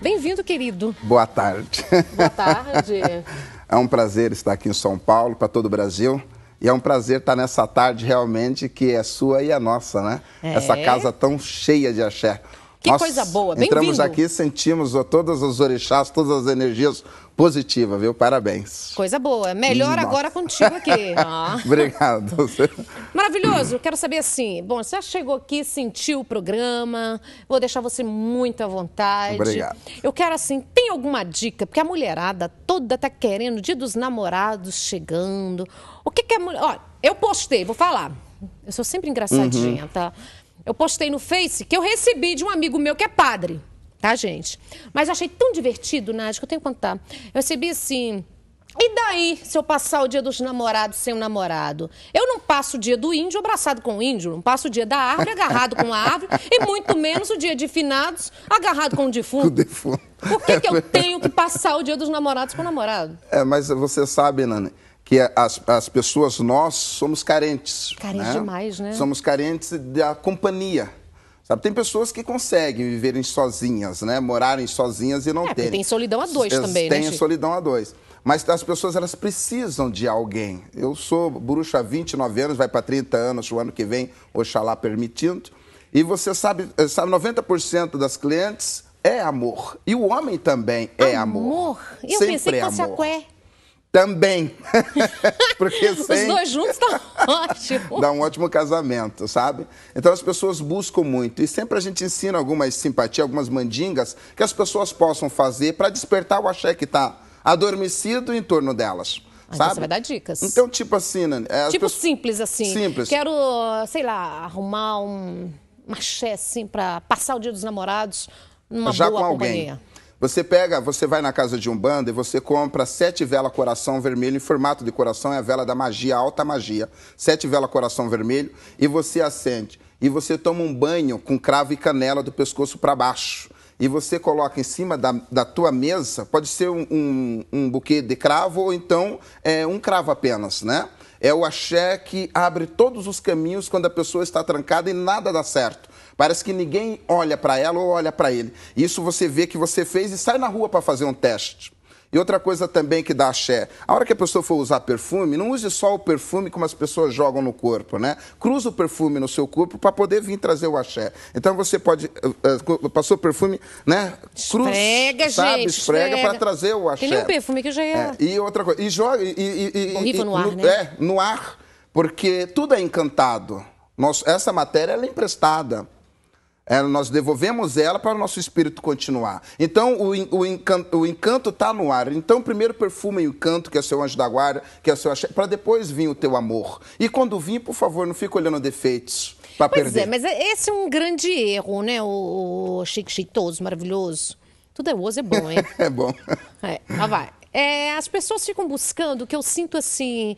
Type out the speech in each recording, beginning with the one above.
Bem-vindo, querido. Boa tarde. Boa tarde. é um prazer estar aqui em São Paulo, para todo o Brasil. E é um prazer estar nessa tarde realmente que é sua e a é nossa, né? É. Essa casa tão cheia de axé. Que Nós coisa boa, bem-vindo. Entramos aqui sentimos todas as orixás, todas as energias positivas, viu? Parabéns. Coisa boa. Melhor Nossa. agora contigo aqui. Ah. Obrigado. Maravilhoso. Quero saber assim, bom, você chegou aqui, sentiu o programa, vou deixar você muito à vontade. Obrigado. Eu quero assim, tem alguma dica? Porque a mulherada toda tá querendo, dia dos namorados chegando. O que que a mulher... Olha, eu postei, vou falar. Eu sou sempre engraçadinha, uhum. tá? eu postei no Face que eu recebi de um amigo meu que é padre, tá, gente? Mas eu achei tão divertido, Nádia, que eu tenho que contar. Eu recebi assim. E daí, se eu passar o dia dos namorados sem um namorado? Eu não passo o dia do índio abraçado com o índio, não passo o dia da árvore agarrado com a árvore, e muito menos o dia de finados agarrado com o defunto. O defunto. Por que, é que eu tenho que passar o dia dos namorados com o namorado? É, mas você sabe, Nani, que é as, as pessoas, nós somos carentes. Carentes né? demais, né? Somos carentes da companhia. Sabe? Tem pessoas que conseguem viverem sozinhas, né? Morarem sozinhas e não é, terem. Tem solidão a dois Eles também, tem né? Tem solidão a dois. Mas as pessoas, elas precisam de alguém. Eu sou bruxa há 29 anos, vai para 30 anos o ano que vem, Oxalá permitindo. E você sabe, eh, sabe 90% das clientes é amor. E o homem também é amor. Amor? Eu Sempre pensei que é fosse é amor. a também. Porque sem... Os dois juntos estão tá ótimo. Dá um ótimo casamento, sabe? Então as pessoas buscam muito. E sempre a gente ensina algumas simpatias, algumas mandingas que as pessoas possam fazer para despertar o axé que está adormecido em torno delas. sabe? Você vai dar dicas. Então, tipo assim, né? É, tipo pessoas... simples, assim. Simples. Quero, sei lá, arrumar um, axé, assim, para passar o dia dos namorados numa Já boa com alguém. Você pega, você vai na casa de um bando e você compra sete vela coração vermelho em formato de coração, é a vela da magia, alta magia. Sete vela coração vermelho e você acende. E você toma um banho com cravo e canela do pescoço para baixo. E você coloca em cima da, da tua mesa, pode ser um, um, um buquê de cravo ou então é, um cravo apenas, né? É o axé que abre todos os caminhos quando a pessoa está trancada e nada dá certo. Parece que ninguém olha para ela ou olha para ele. Isso você vê que você fez e sai na rua para fazer um teste. E outra coisa também que dá axé, a hora que a pessoa for usar perfume, não use só o perfume como as pessoas jogam no corpo, né? Cruza o perfume no seu corpo para poder vir trazer o axé. Então você pode, uh, uh, passou perfume, né? Cruz, esfrega, sabe? gente. Esfrega, para trazer o axé. Tem um perfume que já ia... É, e outra coisa, e joga... E, e, e, e no ar, no, né? É, no ar, porque tudo é encantado. Nosso, essa matéria é emprestada. É, nós devolvemos ela para o nosso espírito continuar. Então, o, o, encanto, o encanto está no ar. Então, primeiro perfume o encanto, que é seu anjo da guarda, que é seu para depois vir o teu amor. E quando vir, por favor, não fica olhando defeitos para é, perder. É, mas esse é um grande erro, né? O, o chique, chique, maravilhoso. Tudo é oso, é bom, hein? é bom. É, lá vai. É, as pessoas ficam buscando, que eu sinto assim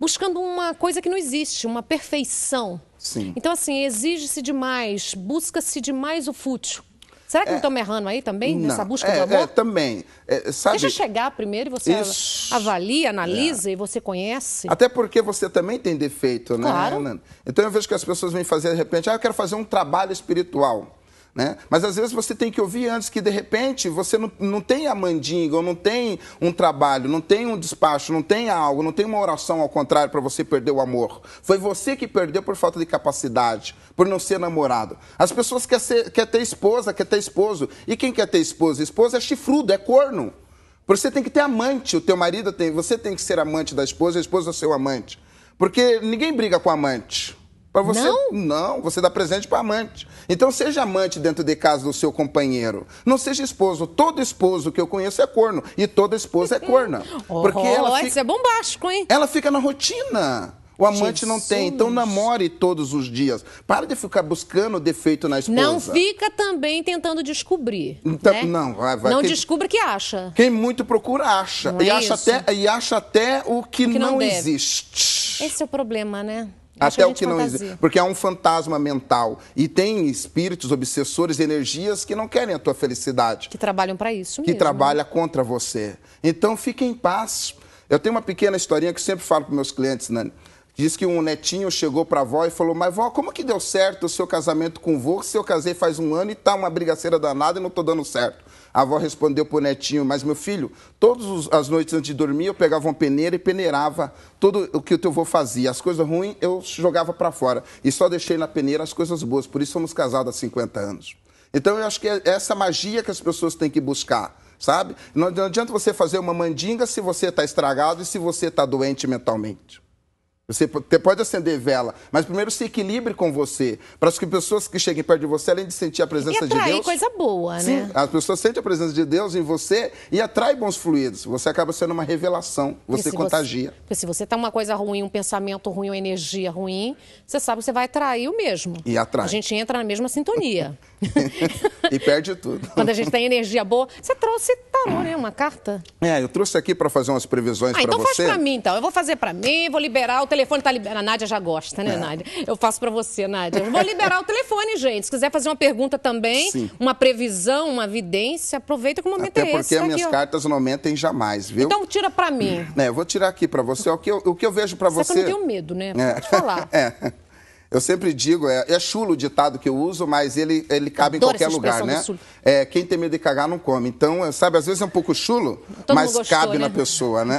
buscando uma coisa que não existe, uma perfeição. Sim. Então, assim, exige-se demais, busca-se demais o fútil. Será que é, não estamos errando aí também, não, nessa busca é, do amor? É, também. É, sabe, Deixa chegar primeiro e você isso, avalia, analisa é. e você conhece. Até porque você também tem defeito, né, claro. Então eu vejo que as pessoas vêm fazer de repente, ah, eu quero fazer um trabalho espiritual. Né? Mas às vezes você tem que ouvir antes que de repente você não, não tem a mandinga, ou não tem um trabalho, não tem um despacho, não tem algo, não tem uma oração ao contrário para você perder o amor. Foi você que perdeu por falta de capacidade, por não ser namorado. As pessoas querem ser, quer ter esposa, quer ter esposo. E quem quer ter esposa? Esposa é chifrudo, é corno. Você tem que ter amante, o teu marido tem, você tem que ser amante da esposa, a esposa é seu amante. Porque ninguém briga com amante. Pra você, não? Não, você dá presente para amante. Então seja amante dentro de casa do seu companheiro. Não seja esposo. Todo esposo que eu conheço é corno. E toda esposa é corna. Oh, porque oh, ela fica, é bombástico, hein? Ela fica na rotina. O amante Jesus. não tem, então namore todos os dias. Para de ficar buscando defeito na esposa. Não fica também tentando descobrir. Então, né? Não, vai, vai. Não descubra que acha. Quem muito procura, acha. e, é acha até, e acha até o que, o que não, não existe. Esse é o problema, né? Até é o que fantasia. não existe. Porque é um fantasma mental. E tem espíritos, obsessores, energias que não querem a tua felicidade. Que trabalham para isso. Que mesmo. Né? trabalha contra você. Então fique em paz. Eu tenho uma pequena historinha que eu sempre falo para meus clientes, Nani. Né? Diz que um netinho chegou para a avó e falou: Mas, vó, como que deu certo o seu casamento com o se eu casei faz um ano e tá uma brigaceira danada e não estou dando certo? A avó respondeu pro netinho: Mas, meu filho, todas as noites antes de dormir eu pegava uma peneira e peneirava tudo o que o teu avô fazia. As coisas ruins eu jogava para fora e só deixei na peneira as coisas boas. Por isso somos casados há 50 anos. Então eu acho que é essa magia que as pessoas têm que buscar sabe? Não adianta você fazer uma mandinga se você está estragado e se você está doente mentalmente. Você pode acender vela, mas primeiro se equilibre com você. Para as pessoas que cheguem perto de você, além de sentir a presença e de Deus. coisa boa, sim, né? As pessoas sentem a presença de Deus em você e atrai bons fluidos. Você acaba sendo uma revelação, você contagia. Você, porque se você tá uma coisa ruim, um pensamento ruim, uma energia ruim, você sabe que você vai atrair o mesmo. E atrai. A gente entra na mesma sintonia. e perde tudo. Quando a gente tem energia boa. Você trouxe tarô, né? Uma carta. É, eu trouxe aqui para fazer umas previsões ah, para então você. Então faz para mim, então. Eu vou fazer para mim, vou liberar o telefone telefone tá liberado. A Nádia já gosta, né, é. Nádia? Eu faço para você, Nádia. Eu vou liberar o telefone, gente. Se quiser fazer uma pergunta também, Sim. uma previsão, uma vidência, aproveita que o momento Até é esse. Até tá porque minhas aqui, cartas não aumentem jamais, viu? Então tira para mim. É, eu vou tirar aqui para você. O que eu, o que eu vejo para você... Você que eu não tenho medo, né? É. Pode falar. É. Eu sempre digo, é, é, chulo o ditado que eu uso, mas ele, ele cabe em qualquer lugar, né? É, quem tem medo de cagar não come. Então, sabe, às vezes é um pouco chulo, Todo mas gostou, cabe né? na pessoa, né?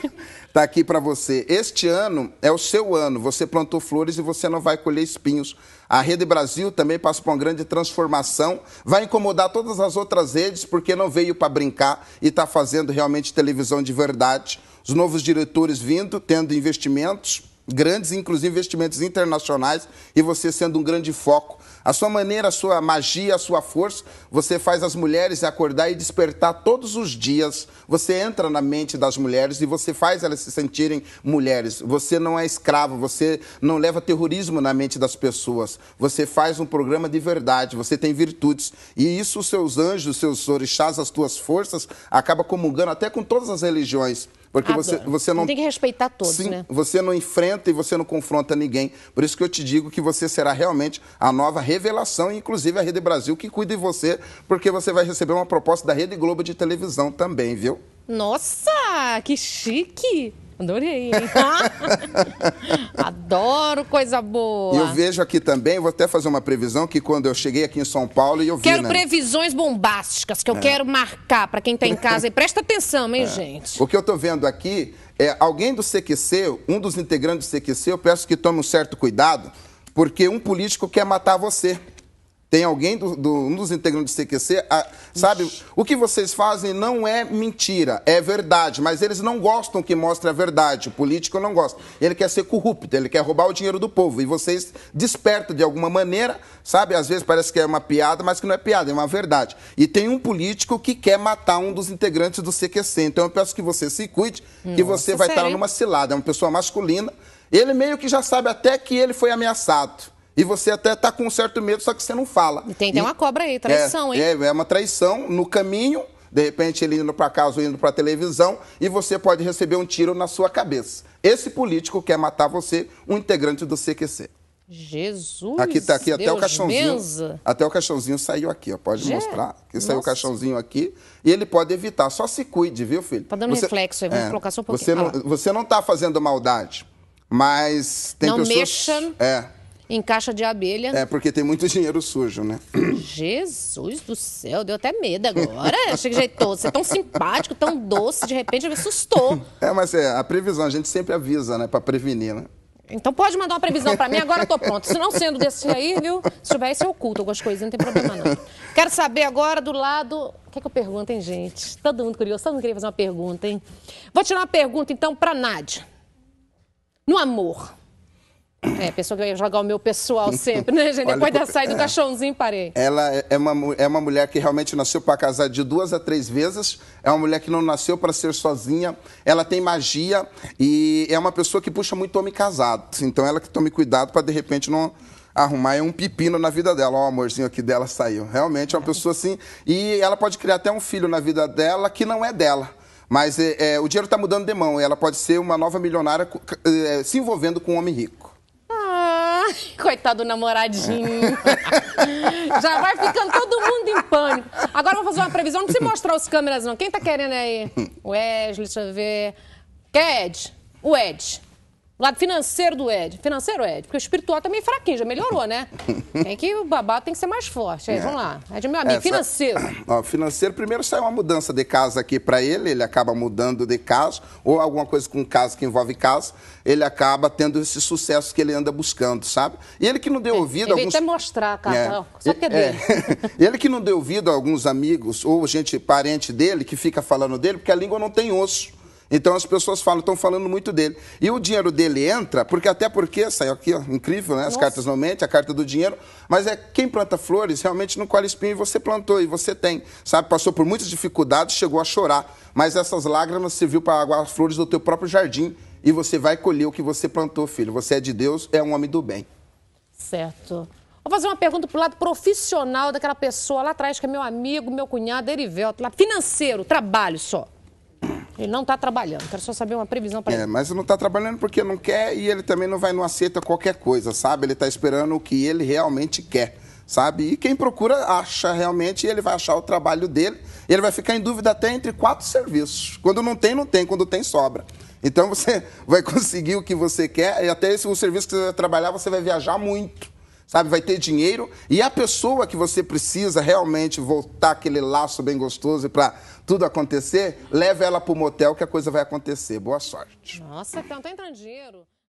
tá aqui para você. Este ano é o seu ano. Você plantou flores e você não vai colher espinhos. A Rede Brasil também passa por uma grande transformação. Vai incomodar todas as outras redes porque não veio para brincar e está fazendo realmente televisão de verdade. Os novos diretores vindo, tendo investimentos grandes, inclusive investimentos internacionais, e você sendo um grande foco. A sua maneira, a sua magia, a sua força, você faz as mulheres acordar e despertar todos os dias. Você entra na mente das mulheres e você faz elas se sentirem mulheres. Você não é escravo, você não leva terrorismo na mente das pessoas. Você faz um programa de verdade, você tem virtudes. E isso os seus anjos, os seus orixás, as tuas forças, acaba comungando até com todas as religiões. Porque você, você não. Tem que respeitar todos, Sim, né? Você não enfrenta e você não confronta ninguém. Por isso que eu te digo que você será realmente a nova revelação, inclusive a Rede Brasil que cuida de você, porque você vai receber uma proposta da Rede Globo de televisão também, viu? Nossa, que chique! Adorei, hein? Adoro coisa boa. E eu vejo aqui também, vou até fazer uma previsão que quando eu cheguei aqui em São Paulo e eu vi. Quero né? previsões bombásticas que eu é. quero marcar para quem está em casa e presta atenção, hein, é. gente? O que eu estou vendo aqui é alguém do CQC, um dos integrantes do CQC, eu peço que tome um certo cuidado, porque um político quer matar você. Tem alguém, do, do, um dos integrantes do CQC, a, ah, sabe? O que vocês fazem não é mentira, é verdade. Mas eles não gostam que mostre a verdade. O político não gosta. Ele quer ser corrupto, ele quer roubar o dinheiro do povo. E vocês despertam de alguma maneira, sabe? Às vezes parece que é uma piada, mas que não é piada, é uma verdade. E tem um político que quer matar um dos integrantes do CQC. Então eu peço que você se cuide, que você vai sério? estar numa cilada. É uma pessoa masculina. Ele meio que já sabe até que ele foi ameaçado. E você até está com um certo medo, só que você não fala. tem, tem e, uma cobra aí, traição, é, hein? É, é uma traição no caminho, de repente ele indo para casa ou indo para televisão, e você pode receber um tiro na sua cabeça. Esse político quer matar você, um integrante do CQC. Jesus! Aqui tá aqui Deus até o caixãozinho. Benza. Até o caixãozinho saiu aqui, ó. Pode mostrar. Que saiu o caixãozinho aqui. E ele pode evitar. Só se cuide, viu, filho? Tá dando você, reflexo aí, é, colocar só um pouquinho. Você não, você não tá fazendo maldade, mas tem não pessoas. Mexa. É em caixa de abelha. É, porque tem muito dinheiro sujo, né? Jesus do céu, deu até medo agora. Achei que jeitoso. É você é tão simpático, tão doce, de repente me assustou. É, mas é, a previsão, a gente sempre avisa, né, para prevenir, né? Então pode mandar uma previsão para mim, agora eu tô pronto. Se não sendo desse aí, viu? Se tiver esse eu oculto algumas coisas, não tem problema não. Quero saber agora do lado... O que é que eu pergunto, hein, gente? Todo mundo curioso, todo mundo queria fazer uma pergunta, hein? Vou tirar uma pergunta, então, para Nádia. No amor, é, pensou que eu ia jogar o meu pessoal sempre, né, gente? Depois da saída do é. caixãozinho, parei. Ela é, é uma, é uma mulher que realmente nasceu para casar de duas a três vezes. É uma mulher que não nasceu para ser sozinha. Ela tem magia e é uma pessoa que puxa muito homem casado. Então ela que tome cuidado para de repente não arrumar um pepino na vida dela. Ó, o amorzinho aqui dela saiu. Realmente é uma pessoa assim. E ela pode criar até um filho na vida dela que não é dela. Mas é, é, o dinheiro está mudando de mão e ela pode ser uma nova milionária é, se envolvendo com um homem rico. Coitado do namoradinho. Já vai ficando todo mundo em pânico. Agora vamos fazer uma previsão. Não precisa mostrar os câmeras, não. Quem tá querendo aí? Wesley, deixa eu ver. Quer Ed? O Ed. O lado financeiro do Ed. Financeiro, Ed? Porque o espiritual também fraquinho, já melhorou, né? Tem que o babado tem que ser mais forte. Ed, é. Vamos lá. Ed, é meu amigo, Essa... É, financeiro. Ó, financeiro, primeiro sai uma mudança de casa aqui para ele, ele acaba mudando de casa, ou alguma coisa com casa que envolve casa, ele acaba tendo esse sucesso que ele anda buscando, sabe? E ele que não deu é, ouvido. Ele alguns... até mostrar, cara. É. Não, só que é dele. É. ele que não deu ouvido a alguns amigos ou gente parente dele que fica falando dele, porque a língua não tem osso. Então as pessoas falam, estão falando muito dele. E o dinheiro dele entra, porque até porque, saiu aqui, ó, incrível, né? As Nossa. cartas não mentem, a carta do dinheiro. Mas é quem planta flores realmente no qual espinho você plantou e você tem. Sabe, passou por muitas dificuldades, chegou a chorar. Mas essas lágrimas serviu para aguar as flores do teu próprio jardim. E você vai colher o que você plantou, filho. Você é de Deus, é um homem do bem. Certo. Vou fazer uma pergunta pro lado profissional daquela pessoa lá atrás, que é meu amigo, meu cunhado, Erivelto, lá financeiro, trabalho só. Ele não está trabalhando. Quero só saber uma previsão para é, ele. Mas não está trabalhando porque não quer e ele também não vai não aceita qualquer coisa, sabe? Ele está esperando o que ele realmente quer sabe? E quem procura acha realmente, e ele vai achar o trabalho dele, ele vai ficar em dúvida até entre quatro serviços. Quando não tem, não tem, quando tem, sobra. Então você vai conseguir o que você quer, e até esse, o serviço que você vai trabalhar, você vai viajar muito sabe? Vai ter dinheiro e a pessoa que você precisa realmente voltar aquele laço bem gostoso para tudo acontecer, leva ela para o motel que a coisa vai acontecer. Boa sorte. Nossa, então tá entrando dinheiro.